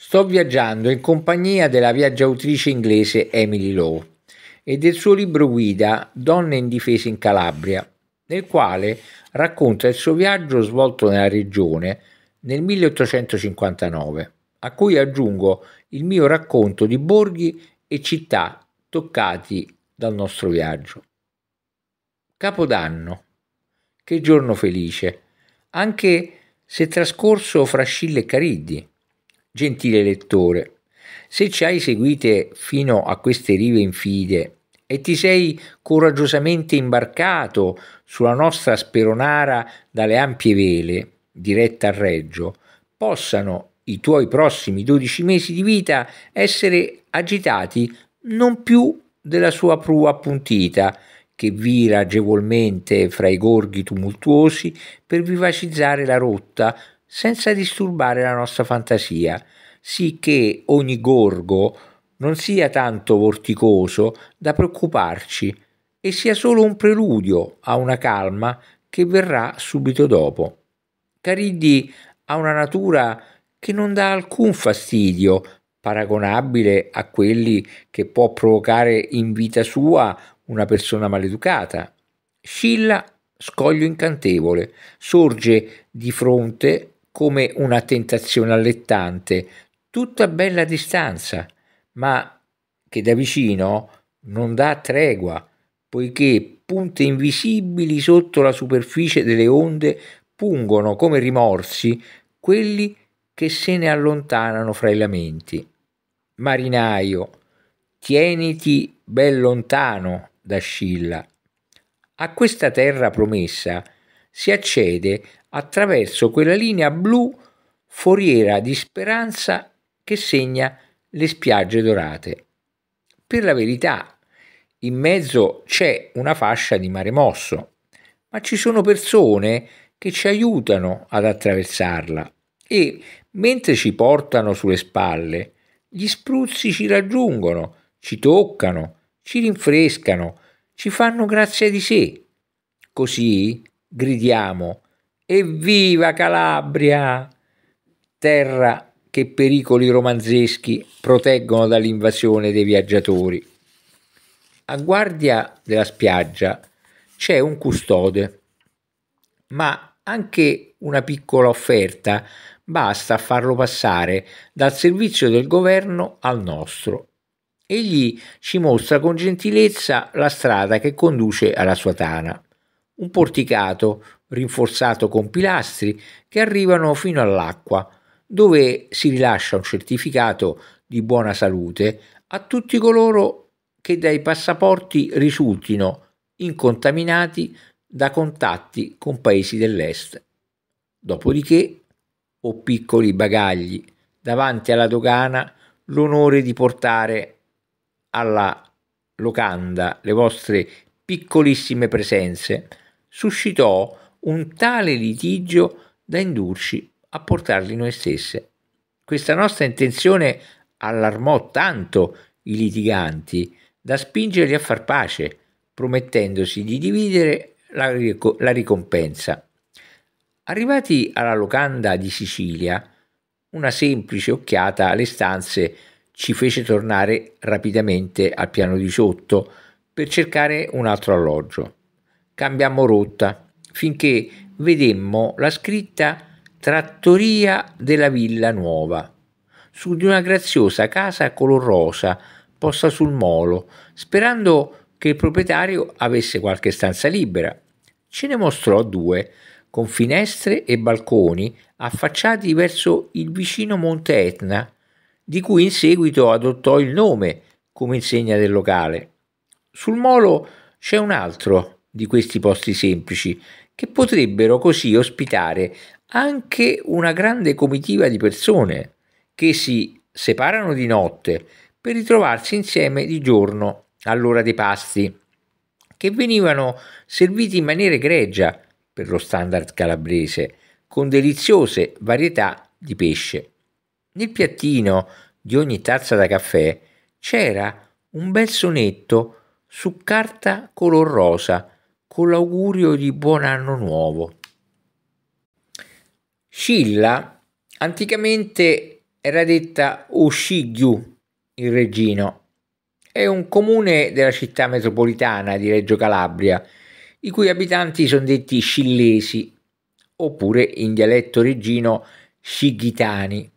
Sto viaggiando in compagnia della viaggiatrice inglese Emily Lowe e del suo libro guida Donne indifese in Calabria, nel quale racconta il suo viaggio svolto nella regione nel 1859, a cui aggiungo il mio racconto di borghi e città toccati dal nostro viaggio. Capodanno. Che giorno felice, anche se trascorso fra Scille e Cariddi Gentile lettore, se ci hai seguite fino a queste rive infide e ti sei coraggiosamente imbarcato sulla nostra speronara dalle ampie vele, diretta a Reggio, possano i tuoi prossimi 12 mesi di vita essere agitati non più della sua prua appuntita, che vira agevolmente fra i gorghi tumultuosi per vivacizzare la rotta senza disturbare la nostra fantasia, sì che ogni gorgo non sia tanto vorticoso da preoccuparci e sia solo un preludio a una calma che verrà subito dopo. Cariddi ha una natura che non dà alcun fastidio, paragonabile a quelli che può provocare in vita sua una persona maleducata. Scilla, scoglio incantevole, sorge di fronte come una tentazione allettante, tutta bella distanza, ma che da vicino non dà tregua, poiché punte invisibili sotto la superficie delle onde pungono come rimorsi quelli che se ne allontanano fra i lamenti. Marinaio, tieniti ben lontano da Scilla. A questa terra promessa, si accede attraverso quella linea blu foriera di speranza che segna le spiagge dorate. Per la verità, in mezzo c'è una fascia di mare mosso, ma ci sono persone che ci aiutano ad attraversarla e, mentre ci portano sulle spalle, gli spruzzi ci raggiungono, ci toccano, ci rinfrescano, ci fanno grazia di sé. Così gridiamo Evviva Calabria! Terra che pericoli romanzeschi proteggono dall'invasione dei viaggiatori. A guardia della spiaggia c'è un custode, ma anche una piccola offerta basta a farlo passare dal servizio del governo al nostro. Egli ci mostra con gentilezza la strada che conduce alla sua tana un porticato rinforzato con pilastri che arrivano fino all'acqua, dove si rilascia un certificato di buona salute a tutti coloro che dai passaporti risultino incontaminati da contatti con paesi dell'est. Dopodiché, o piccoli bagagli davanti alla dogana, l'onore di portare alla locanda le vostre piccolissime presenze suscitò un tale litigio da indurci a portarli noi stesse. Questa nostra intenzione allarmò tanto i litiganti da spingerli a far pace, promettendosi di dividere la, la ricompensa. Arrivati alla locanda di Sicilia, una semplice occhiata alle stanze ci fece tornare rapidamente al piano di sotto per cercare un altro alloggio cambiammo rotta finché vedemmo la scritta Trattoria della Villa Nuova su di una graziosa casa color rosa posta sul molo, sperando che il proprietario avesse qualche stanza libera. Ce ne mostrò due, con finestre e balconi affacciati verso il vicino Monte Etna, di cui in seguito adottò il nome come insegna del locale. Sul molo c'è un altro, di questi posti semplici, che potrebbero così ospitare anche una grande comitiva di persone che si separano di notte per ritrovarsi insieme di giorno all'ora dei pasti, che venivano serviti in maniera egregia per lo standard calabrese, con deliziose varietà di pesce. Nel piattino di ogni tazza da caffè c'era un bel sonetto su carta color rosa con l'augurio di buon anno nuovo. Scilla anticamente era detta Oshigyu, il regino, è un comune della città metropolitana di Reggio Calabria, i cui abitanti sono detti scillesi, oppure in dialetto regino scighitani.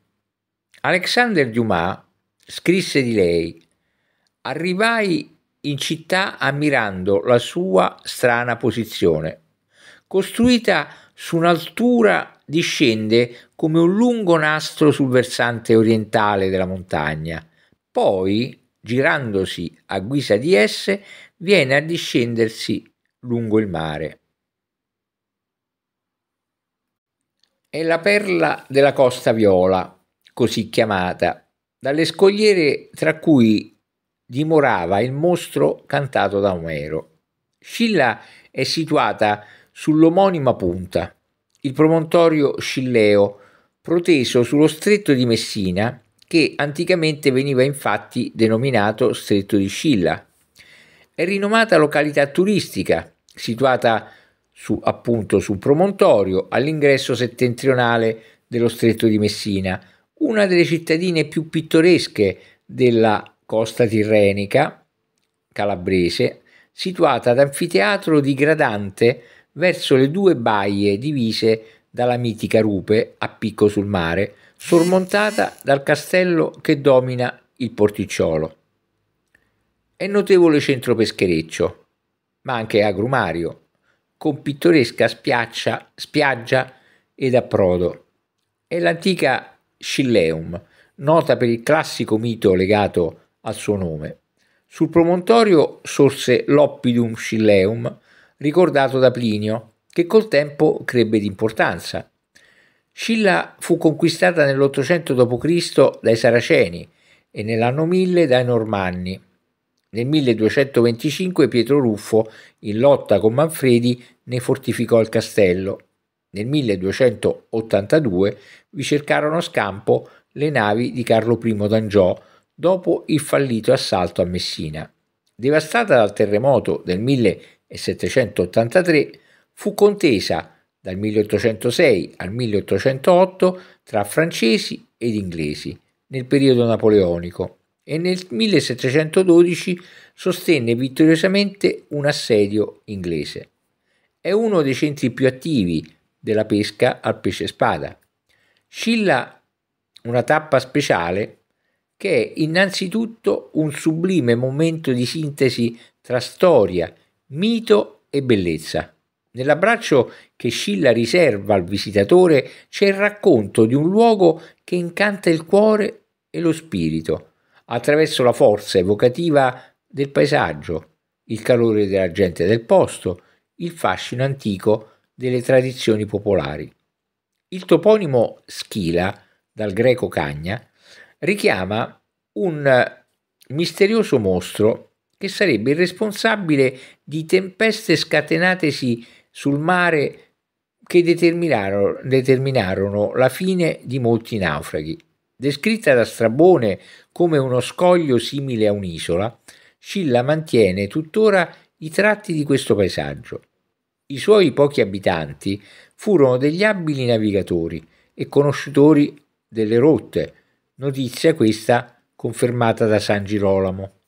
Alexander Dumas scrisse di lei: Arrivai in città ammirando la sua strana posizione. Costruita su un'altura discende come un lungo nastro sul versante orientale della montagna, poi, girandosi a guisa di S, viene a discendersi lungo il mare. È la perla della Costa Viola, così chiamata, dalle scogliere tra cui dimorava il mostro cantato da Omero. Scilla è situata sull'omonima punta, il promontorio Scilleo, proteso sullo stretto di Messina, che anticamente veniva infatti denominato stretto di Scilla. È rinomata località turistica, situata su, appunto sul promontorio all'ingresso settentrionale dello stretto di Messina, una delle cittadine più pittoresche della costa tirrenica calabrese, situata ad anfiteatro di Gradante verso le due baie divise dalla mitica rupe a picco sul mare, sormontata dal castello che domina il porticciolo. È notevole centro peschereccio, ma anche agrumario, con pittoresca spiaggia, spiaggia ed approdo. È l'antica Scilleum, nota per il classico mito legato al suo nome. Sul promontorio sorse l'Oppidum Scilleum, ricordato da Plinio, che col tempo crebbe di importanza. Scilla fu conquistata nell'800 d.C. dai Saraceni e nell'anno 1000 dai Normanni. Nel 1225 Pietro Ruffo, in lotta con Manfredi, ne fortificò il castello. Nel 1282 vi cercarono scampo le navi di Carlo I d'Angiò, dopo il fallito assalto a Messina. Devastata dal terremoto del 1783, fu contesa dal 1806 al 1808 tra francesi ed inglesi nel periodo napoleonico e nel 1712 sostenne vittoriosamente un assedio inglese. È uno dei centri più attivi della pesca al pesce spada. Scilla una tappa speciale che è innanzitutto un sublime momento di sintesi tra storia, mito e bellezza. Nell'abbraccio che Scilla riserva al visitatore c'è il racconto di un luogo che incanta il cuore e lo spirito, attraverso la forza evocativa del paesaggio, il calore della gente del posto, il fascino antico delle tradizioni popolari. Il toponimo Schila, dal greco cagna, richiama un eh, misterioso mostro che sarebbe il responsabile di tempeste scatenatesi sul mare che determinarono, determinarono la fine di molti naufraghi. Descritta da Strabone come uno scoglio simile a un'isola, Scilla mantiene tuttora i tratti di questo paesaggio. I suoi pochi abitanti furono degli abili navigatori e conoscitori delle rotte, notizia questa confermata da San Girolamo.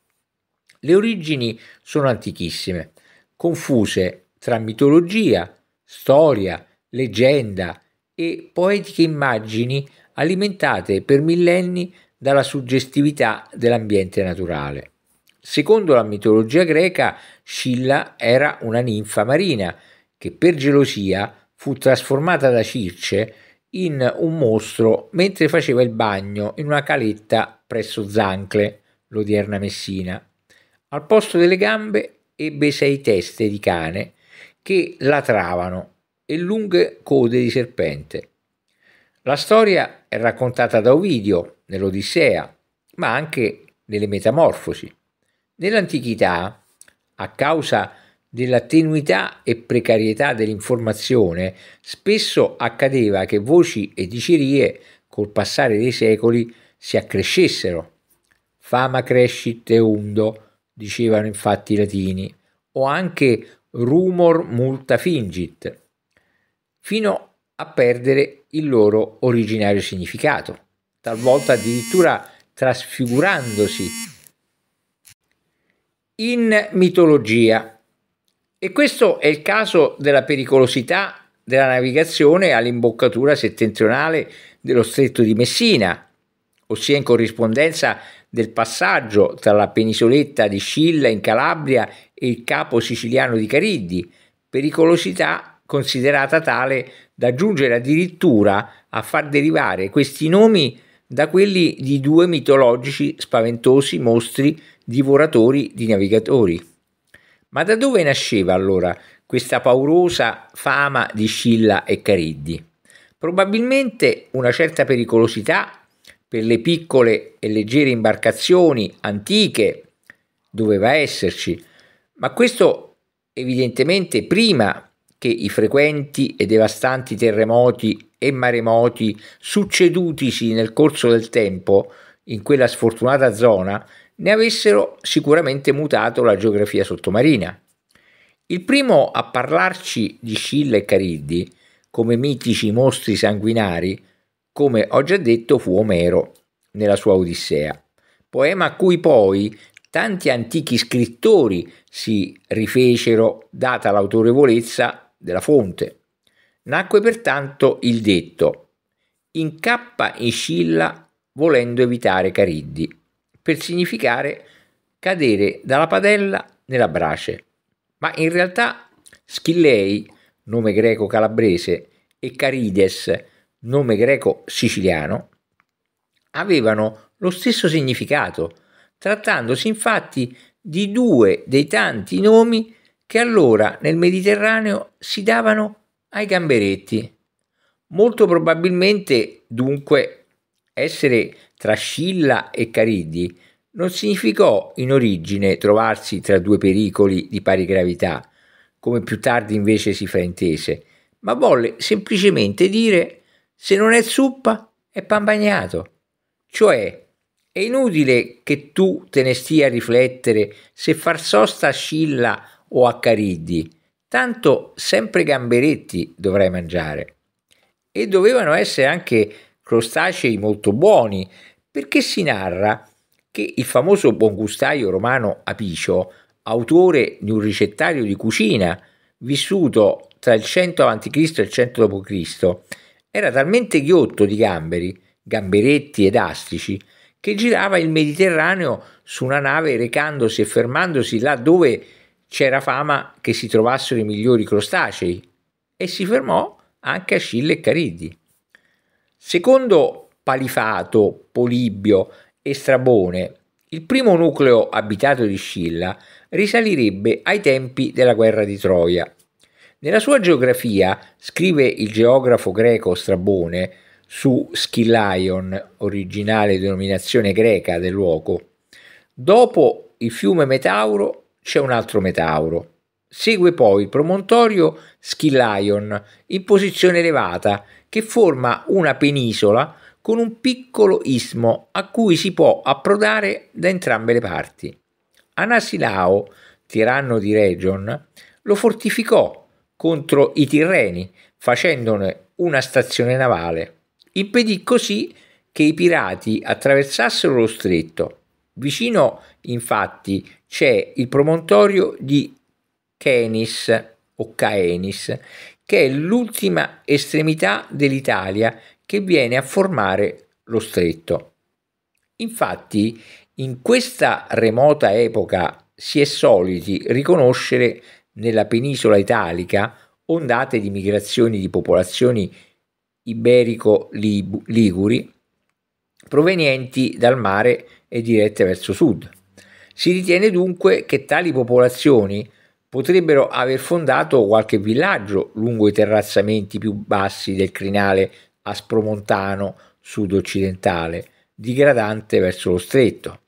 Le origini sono antichissime, confuse tra mitologia, storia, leggenda e poetiche immagini alimentate per millenni dalla suggestività dell'ambiente naturale. Secondo la mitologia greca, Scilla era una ninfa marina che per gelosia fu trasformata da Circe in un mostro mentre faceva il bagno in una caletta presso Zancle, l'odierna Messina. Al posto delle gambe ebbe sei teste di cane che latravano e lunghe code di serpente. La storia è raccontata da Ovidio nell'Odissea, ma anche nelle Metamorfosi. Nell'antichità, a causa della tenuità e precarietà dell'informazione, spesso accadeva che voci e dicerie, col passare dei secoli, si accrescessero. Fama crescit e undo, dicevano infatti i latini, o anche rumor multa fingit, fino a perdere il loro originario significato, talvolta addirittura trasfigurandosi in mitologia e questo è il caso della pericolosità della navigazione all'imboccatura settentrionale dello stretto di Messina, ossia in corrispondenza del passaggio tra la penisoletta di Scilla in Calabria e il capo siciliano di Cariddi, pericolosità considerata tale da giungere addirittura a far derivare questi nomi da quelli di due mitologici spaventosi mostri divoratori di navigatori. Ma da dove nasceva allora questa paurosa fama di Scilla e Cariddi? Probabilmente una certa pericolosità per le piccole e leggere imbarcazioni antiche doveva esserci, ma questo evidentemente prima che i frequenti e devastanti terremoti e maremoti succedutisi nel corso del tempo in quella sfortunata zona ne avessero sicuramente mutato la geografia sottomarina. Il primo a parlarci di Scilla e Cariddi come mitici mostri sanguinari, come ho già detto, fu Omero nella sua Odissea, poema a cui poi tanti antichi scrittori si rifecero data l'autorevolezza della fonte. Nacque pertanto il detto: incappa in Scilla volendo evitare Cariddi per significare cadere dalla padella nella brace, ma in realtà Schillei, nome greco calabrese, e Carides, nome greco siciliano, avevano lo stesso significato, trattandosi infatti di due dei tanti nomi che allora nel Mediterraneo si davano ai gamberetti. Molto probabilmente, dunque, essere tra Scilla e Cariddi non significò in origine trovarsi tra due pericoli di pari gravità, come più tardi invece si fraintese, ma volle semplicemente dire se non è zuppa è pan bagnato. Cioè, è inutile che tu te ne stia a riflettere se far sosta a Scilla o a Cariddi, tanto sempre gamberetti dovrai mangiare. E dovevano essere anche crostacei molto buoni, perché si narra che il famoso buongustaio romano Apicio, autore di un ricettario di cucina vissuto tra il 100 a.C. e il 100 d.C., era talmente ghiotto di gamberi, gamberetti ed astici, che girava il Mediterraneo su una nave recandosi e fermandosi là dove c'era fama che si trovassero i migliori crostacei e si fermò anche a Ascille e Cariddi. Secondo Palifato, Polibio e Strabone, il primo nucleo abitato di Scilla risalirebbe ai tempi della guerra di Troia. Nella sua geografia, scrive il geografo greco Strabone su Schillaion, originale denominazione greca del luogo, dopo il fiume Metauro c'è un altro Metauro. Segue poi il promontorio Schillaion in posizione elevata che forma una penisola con un piccolo istmo a cui si può approdare da entrambe le parti. Anasilao, tiranno di Region, lo fortificò contro i Tirreni, facendone una stazione navale. Impedì così che i pirati attraversassero lo stretto. Vicino, infatti, c'è il promontorio di Chenis o Caenis, che è l'ultima estremità dell'Italia che viene a formare lo stretto. Infatti, in questa remota epoca si è soliti riconoscere nella penisola italica ondate di migrazioni di popolazioni iberico-liguri provenienti dal mare e dirette verso sud. Si ritiene dunque che tali popolazioni potrebbero aver fondato qualche villaggio lungo i terrazzamenti più bassi del crinale aspromontano sud-occidentale, digradante verso lo stretto.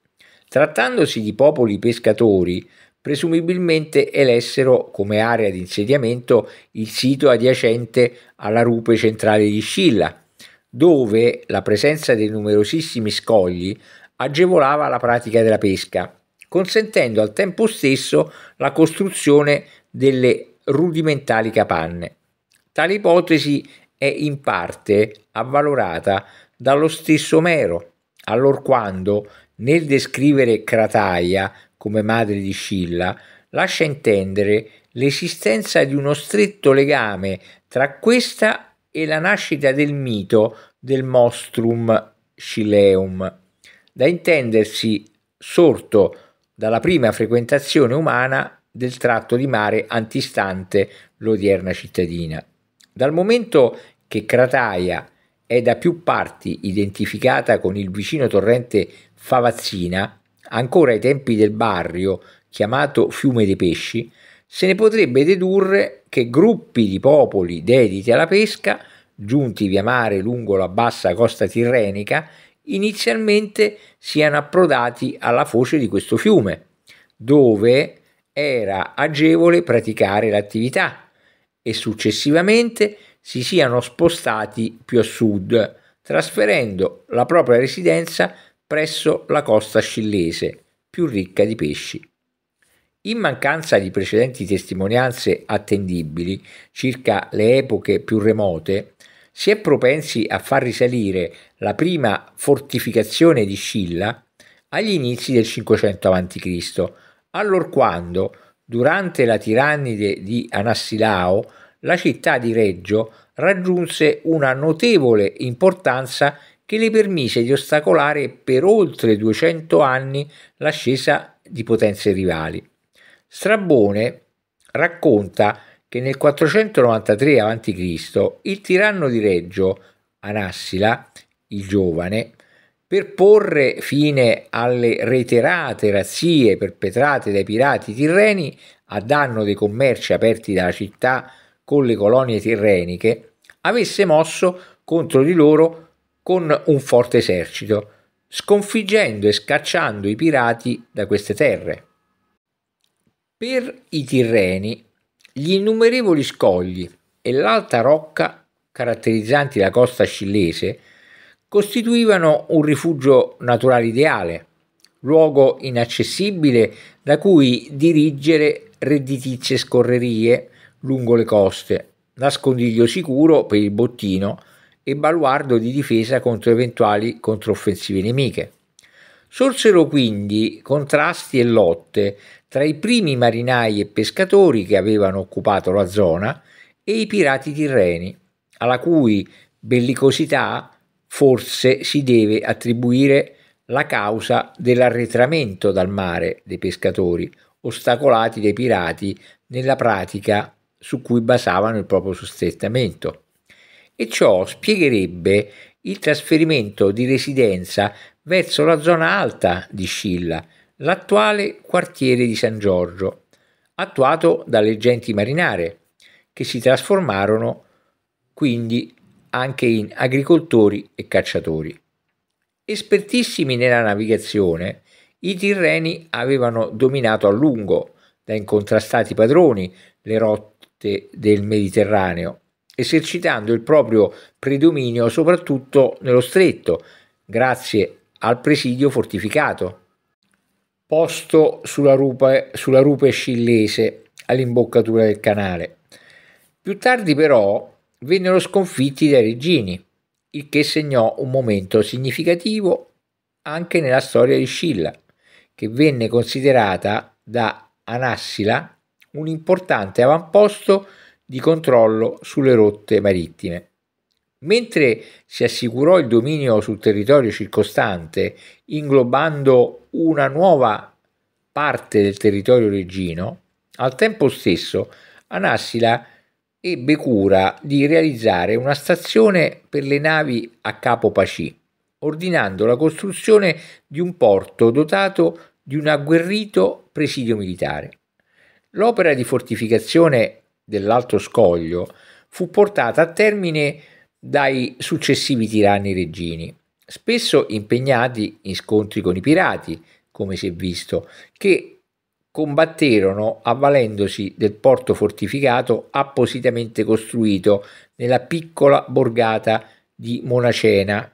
Trattandosi di popoli pescatori, presumibilmente elessero come area di insediamento il sito adiacente alla rupe centrale di Scilla, dove la presenza dei numerosissimi scogli agevolava la pratica della pesca, consentendo al tempo stesso la costruzione delle rudimentali capanne. Tale ipotesi è in parte avvalorata dallo stesso Omero, allorquando nel descrivere Crataia come madre di Scilla lascia intendere l'esistenza di uno stretto legame tra questa e la nascita del mito del Mostrum Scileum, da intendersi sorto dalla prima frequentazione umana del tratto di mare antistante l'odierna cittadina. Dal momento che Crataia è da più parti identificata con il vicino torrente Favazzina, ancora ai tempi del Barrio, chiamato Fiume dei Pesci, se ne potrebbe dedurre che gruppi di popoli dediti alla pesca, giunti via mare lungo la bassa costa tirrenica, inizialmente siano approdati alla foce di questo fiume, dove era agevole praticare l'attività e successivamente si siano spostati più a sud, trasferendo la propria residenza presso la costa scillese, più ricca di pesci. In mancanza di precedenti testimonianze attendibili circa le epoche più remote, si è propensi a far risalire la prima fortificazione di Scilla agli inizi del 500 a.C., allorquando Durante la tirannide di Anassilao, la città di Reggio raggiunse una notevole importanza che le permise di ostacolare per oltre 200 anni l'ascesa di potenze rivali. Strabone racconta che nel 493 a.C. il tiranno di Reggio, Anassila, il giovane, per porre fine alle reiterate razzie perpetrate dai pirati tirreni a danno dei commerci aperti dalla città con le colonie tirreniche, avesse mosso contro di loro con un forte esercito, sconfiggendo e scacciando i pirati da queste terre. Per i tirreni, gli innumerevoli scogli e l'alta rocca caratterizzanti la costa scillese costituivano un rifugio naturale ideale, luogo inaccessibile da cui dirigere redditizie scorrerie lungo le coste, nascondiglio sicuro per il bottino e baluardo di difesa contro eventuali controffensive nemiche. Sorsero quindi contrasti e lotte tra i primi marinai e pescatori che avevano occupato la zona e i pirati tirreni, alla cui bellicosità forse si deve attribuire la causa dell'arretramento dal mare dei pescatori, ostacolati dai pirati nella pratica su cui basavano il proprio sostentamento. E ciò spiegherebbe il trasferimento di residenza verso la zona alta di Scilla, l'attuale quartiere di San Giorgio, attuato dalle genti marinare, che si trasformarono quindi anche in agricoltori e cacciatori. Espertissimi nella navigazione, i Tirreni avevano dominato a lungo, da incontrastati padroni, le rotte del Mediterraneo, esercitando il proprio predominio soprattutto nello stretto, grazie al presidio fortificato, posto sulla rupe, sulla rupe scillese all'imboccatura del canale. Più tardi però vennero sconfitti dai regini, il che segnò un momento significativo anche nella storia di Scilla, che venne considerata da Anassila un importante avamposto di controllo sulle rotte marittime. Mentre si assicurò il dominio sul territorio circostante, inglobando una nuova parte del territorio regino, al tempo stesso Anassila ebbe cura di realizzare una stazione per le navi a Capo Paci, ordinando la costruzione di un porto dotato di un agguerrito presidio militare. L'opera di fortificazione dell'Alto Scoglio fu portata a termine dai successivi tiranni regini, spesso impegnati in scontri con i pirati, come si è visto, che combatterono avvalendosi del porto fortificato appositamente costruito nella piccola borgata di Monacena,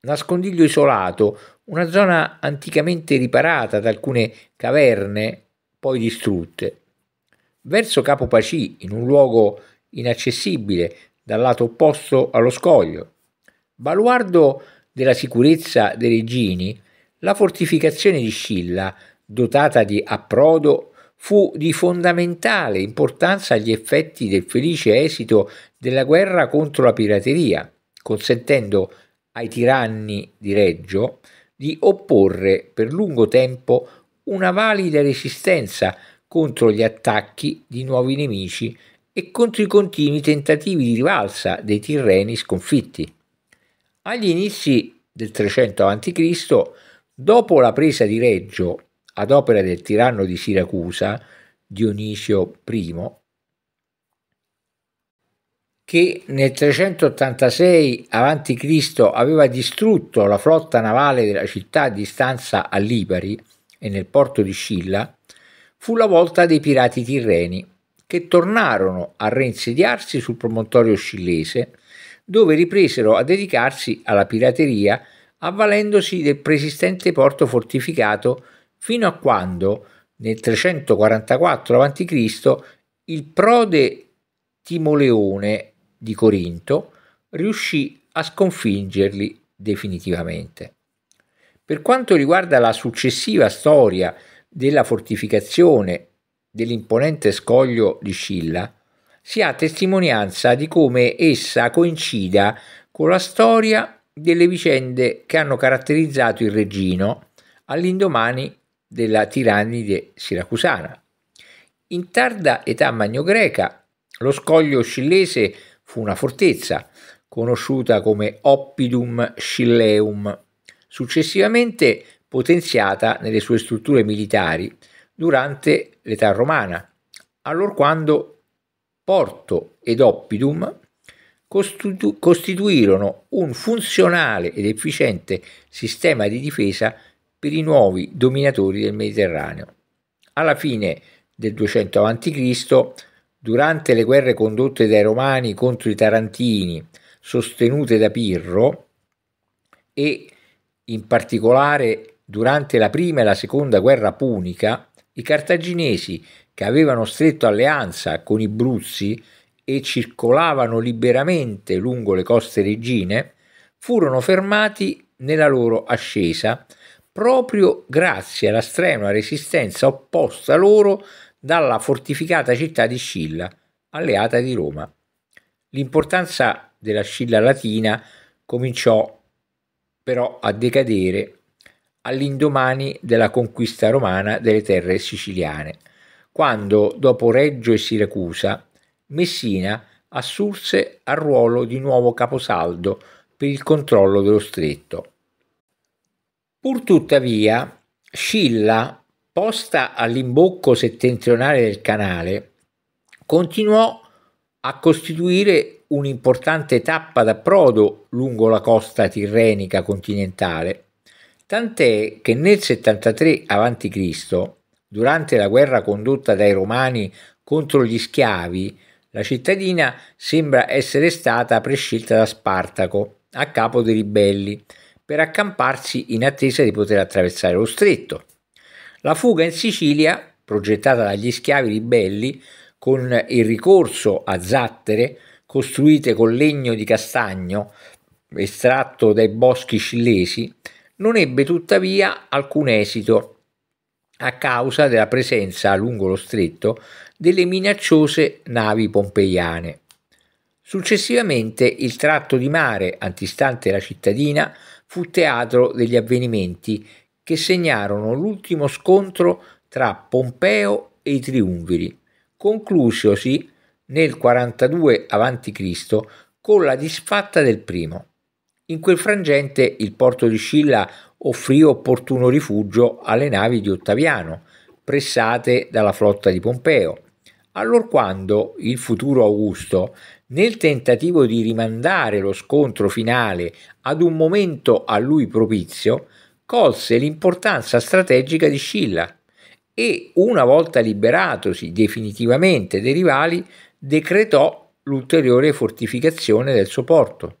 nascondiglio isolato, una zona anticamente riparata da alcune caverne poi distrutte. Verso Capo Paci, in un luogo inaccessibile dal lato opposto allo scoglio, baluardo della sicurezza dei Regini, la fortificazione di Scilla dotata di approdo, fu di fondamentale importanza agli effetti del felice esito della guerra contro la pirateria, consentendo ai tiranni di Reggio di opporre per lungo tempo una valida resistenza contro gli attacchi di nuovi nemici e contro i continui tentativi di rivalsa dei tirreni sconfitti. Agli inizi del 300 a.C., dopo la presa di Reggio ad opera del tiranno di Siracusa, Dionisio I, che nel 386 a.C. aveva distrutto la flotta navale della città a distanza a Lipari e nel porto di Scilla, fu la volta dei pirati tirreni, che tornarono a reinsediarsi sul promontorio scillese, dove ripresero a dedicarsi alla pirateria avvalendosi del preesistente porto fortificato fino a quando nel 344 a.C. il prode Timoleone di Corinto riuscì a sconfiggerli definitivamente. Per quanto riguarda la successiva storia della fortificazione dell'imponente scoglio di Scilla, si ha testimonianza di come essa coincida con la storia delle vicende che hanno caratterizzato il Regino all'indomani della tirannide siracusana. In tarda età magno-greca lo scoglio scillese fu una fortezza, conosciuta come Oppidum Scilleum, successivamente potenziata nelle sue strutture militari durante l'età romana, allorquando Porto ed Oppidum costituirono un funzionale ed efficiente sistema di difesa per i nuovi dominatori del Mediterraneo. Alla fine del 200 a.C., durante le guerre condotte dai Romani contro i Tarantini, sostenute da Pirro, e in particolare durante la prima e la seconda guerra punica, i cartaginesi, che avevano stretto alleanza con i Bruzzi e circolavano liberamente lungo le coste regine, furono fermati nella loro ascesa proprio grazie alla strenua resistenza opposta loro dalla fortificata città di Scilla, alleata di Roma. L'importanza della Scilla latina cominciò però a decadere all'indomani della conquista romana delle terre siciliane, quando, dopo Reggio e Siracusa, Messina assurse al ruolo di nuovo caposaldo per il controllo dello stretto. Purtuttavia, Scilla, posta all'imbocco settentrionale del canale, continuò a costituire un'importante tappa d'approdo lungo la costa tirrenica continentale, tant'è che nel 73 a.C., durante la guerra condotta dai Romani contro gli schiavi, la cittadina sembra essere stata prescelta da Spartaco a capo dei ribelli per accamparsi in attesa di poter attraversare lo stretto. La fuga in Sicilia, progettata dagli schiavi ribelli con il ricorso a zattere costruite con legno di castagno estratto dai boschi cilesi, non ebbe tuttavia alcun esito a causa della presenza lungo lo stretto delle minacciose navi pompeiane. Successivamente il tratto di mare antistante la cittadina fu teatro degli avvenimenti che segnarono l'ultimo scontro tra Pompeo e i triunviri, conclusosi nel 42 a.C. con la disfatta del primo. In quel frangente il porto di Scilla offrì opportuno rifugio alle navi di Ottaviano, pressate dalla flotta di Pompeo, allorquando il futuro Augusto nel tentativo di rimandare lo scontro finale ad un momento a lui propizio, colse l'importanza strategica di Scilla e, una volta liberatosi definitivamente dai rivali, decretò l'ulteriore fortificazione del suo porto.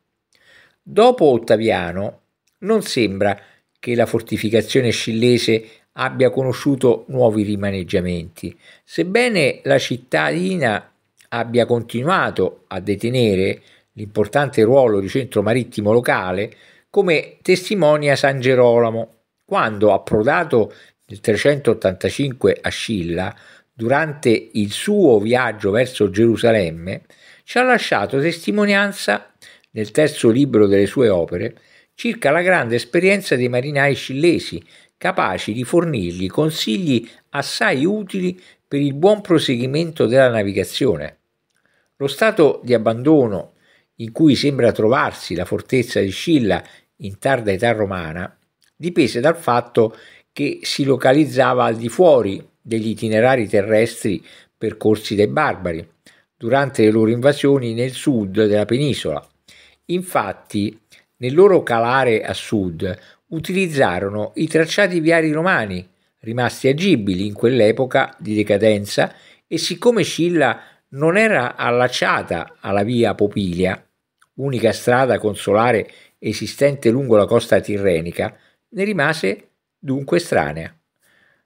Dopo Ottaviano, non sembra che la fortificazione scillese abbia conosciuto nuovi rimaneggiamenti, sebbene la cittadina abbia continuato a detenere l'importante ruolo di centro marittimo locale, come testimonia San Gerolamo, quando approdato nel 385 a Scilla, durante il suo viaggio verso Gerusalemme, ci ha lasciato testimonianza nel terzo libro delle sue opere circa la grande esperienza dei marinai scillesi, capaci di fornirgli consigli assai utili per il buon proseguimento della navigazione. Lo stato di abbandono in cui sembra trovarsi la fortezza di Scilla in tarda età romana dipese dal fatto che si localizzava al di fuori degli itinerari terrestri percorsi dai barbari durante le loro invasioni nel sud della penisola. Infatti, nel loro calare a sud utilizzarono i tracciati viari romani, rimasti agibili in quell'epoca di decadenza, e siccome Scilla non era allacciata alla via Popilia, unica strada consolare esistente lungo la costa tirrenica, ne rimase dunque estranea.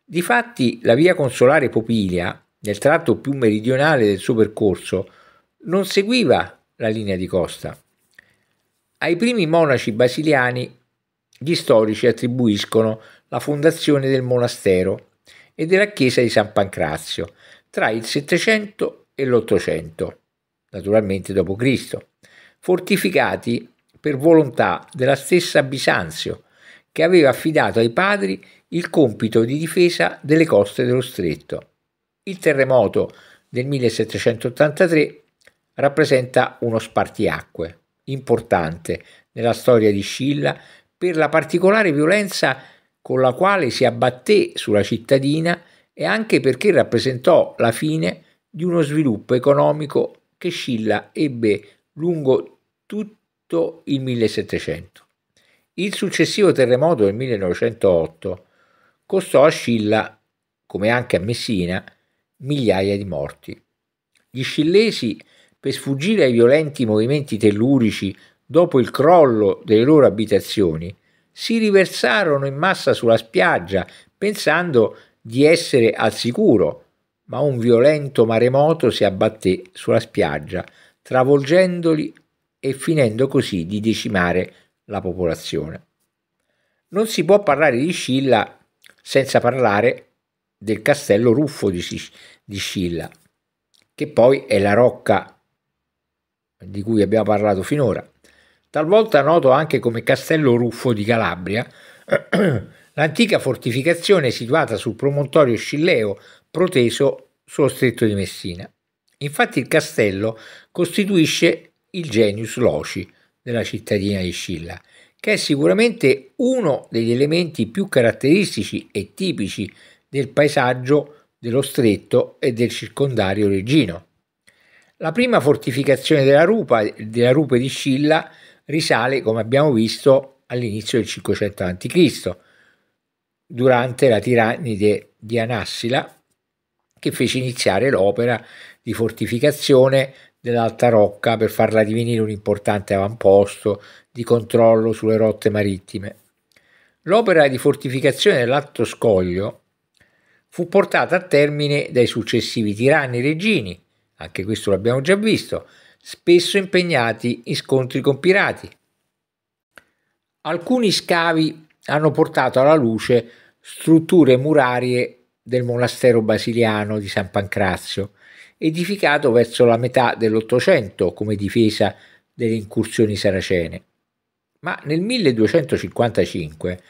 Difatti la via consolare Popilia, nel tratto più meridionale del suo percorso, non seguiva la linea di costa. Ai primi monaci basiliani gli storici attribuiscono la fondazione del monastero e della chiesa di San Pancrazio tra il 700 e l'Ottocento, naturalmente dopo Cristo, fortificati per volontà della stessa Bisanzio, che aveva affidato ai padri il compito di difesa delle coste dello stretto. Il terremoto del 1783 rappresenta uno spartiacque importante nella storia di Scilla per la particolare violenza con la quale si abbatté sulla cittadina e anche perché rappresentò la fine di uno sviluppo economico che Scilla ebbe lungo tutto il 1700. Il successivo terremoto del 1908 costò a Scilla, come anche a Messina, migliaia di morti. Gli scillesi, per sfuggire ai violenti movimenti tellurici dopo il crollo delle loro abitazioni, si riversarono in massa sulla spiaggia pensando di essere al sicuro ma un violento maremoto si abbatté sulla spiaggia, travolgendoli e finendo così di decimare la popolazione. Non si può parlare di Scilla senza parlare del castello ruffo di, Scilla, che poi è la rocca di cui abbiamo parlato finora. Talvolta noto anche come castello ruffo di Calabria, l'antica fortificazione situata sul promontorio scilleo proteso sullo stretto di Messina. Infatti il castello costituisce il genius loci della cittadina di Scilla, che è sicuramente uno degli elementi più caratteristici e tipici del paesaggio dello stretto e del circondario reggino. La prima fortificazione della, Rupa, della rupe di Scilla risale, come abbiamo visto, all'inizio del 500 a.C., durante la tirannide di Anassila che fece iniziare l'opera di fortificazione dell'Alta Rocca per farla divenire un importante avamposto di controllo sulle rotte marittime. L'opera di fortificazione dell'Alto Scoglio fu portata a termine dai successivi tiranni regini, anche questo l'abbiamo già visto, spesso impegnati in scontri con pirati. Alcuni scavi hanno portato alla luce strutture murarie del monastero basiliano di San Pancrazio, edificato verso la metà dell'Ottocento come difesa delle incursioni saracene. Ma nel 1255,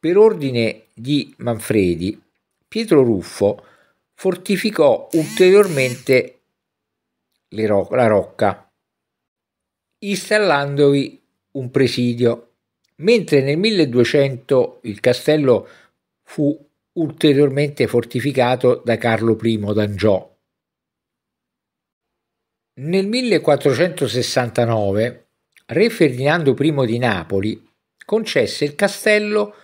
per ordine di Manfredi, Pietro Ruffo fortificò ulteriormente ro- la rocca, installandovi un presidio, mentre nel 1200 il castello fu ulteriormente fortificato da Carlo I d'Angiò. Nel 1469 re Ferdinando I di Napoli concesse il castello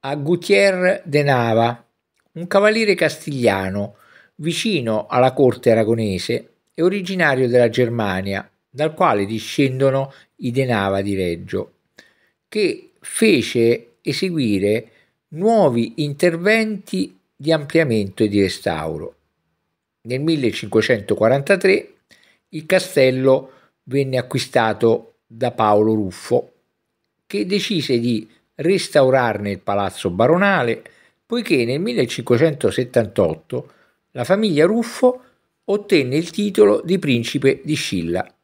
a Gutierre de Nava, un cavaliere castigliano vicino alla corte aragonese e originario della Germania, dal quale discendono i De Nava di Reggio, che fece eseguire nuovi interventi di ampliamento e di restauro. Nel 1543 il castello venne acquistato da Paolo Ruffo, che decise di restaurarne il palazzo baronale, poiché nel 1578 la famiglia Ruffo ottenne il titolo di principe di Scilla.